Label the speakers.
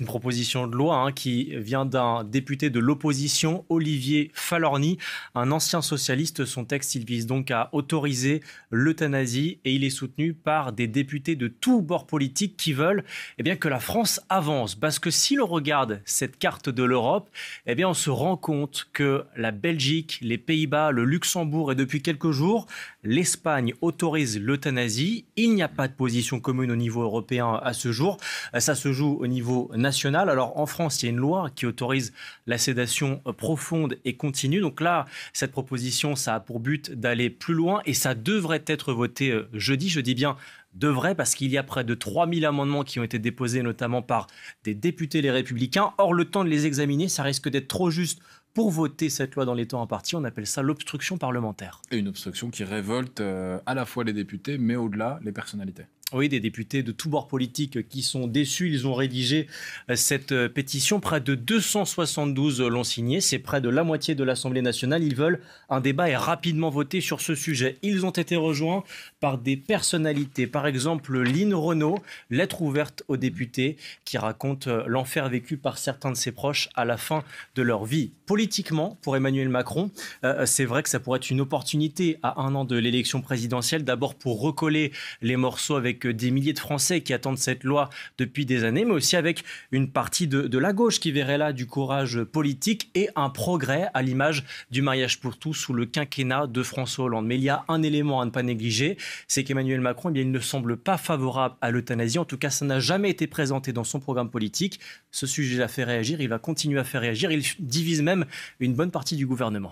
Speaker 1: une proposition de loi hein, qui vient d'un député de l'opposition, Olivier Falorni, un ancien socialiste. Son texte, il vise donc à autoriser l'euthanasie et il est soutenu par des députés de tous bords politiques qui veulent eh bien, que la France avance. Parce que si l'on regarde cette carte de l'Europe, eh bien, on se rend compte que la Belgique, les Pays-Bas, le Luxembourg et depuis quelques jours, l'Espagne autorise l'euthanasie. Il n'y a pas de position commune au niveau européen à ce jour. Ça se joue au niveau nationale. Alors en France, il y a une loi qui autorise la sédation euh, profonde et continue. Donc là, cette proposition, ça a pour but d'aller plus loin et ça devrait être voté euh, jeudi. Je dis bien devrait parce qu'il y a près de 3000 amendements qui ont été déposés notamment par des députés les républicains. Or, le temps de les examiner, ça risque d'être trop juste pour voter cette loi dans les temps impartis. On appelle ça l'obstruction parlementaire.
Speaker 2: Et une obstruction qui révolte euh, à la fois les
Speaker 1: députés, mais
Speaker 2: au-delà les personnalités.
Speaker 1: Oui, des députés de tous bords politiques qui sont déçus. Ils ont rédigé euh, cette euh, pétition. Près de 272 l'ont signée. C'est près de la moitié de l'Assemblée nationale. Ils veulent un débat et rapidement voter sur ce sujet. Ils ont été rejoints par des personnalités. Par exemple, Lynn Renaud, lettre ouverte aux députés qui raconte euh, l'enfer vécu par certains de ses proches à la fin de leur vie. Politiquement, pour Emmanuel Macron, c'est vrai que ça pourrait être une opportunité à un an de l'élection présidentielle. D'abord pour recoller les morceaux avec des milliers de Français qui attendent cette loi depuis des années, mais aussi avec une partie de, la gauche qui verrait là du courage politique et un progrès à l'image du mariage pour tous sous le quinquennat de François Hollande. Mais il y a un élément à ne pas négliger, c'est qu'Emmanuel Macron, eh il ne semble pas favorable à l'euthanasie. En tout cas, ça n'a jamais été présenté dans son programme politique. Ce sujet l'a fait réagir, il va continuer à faire réagir, il divise même une bonne partie du gouvernement.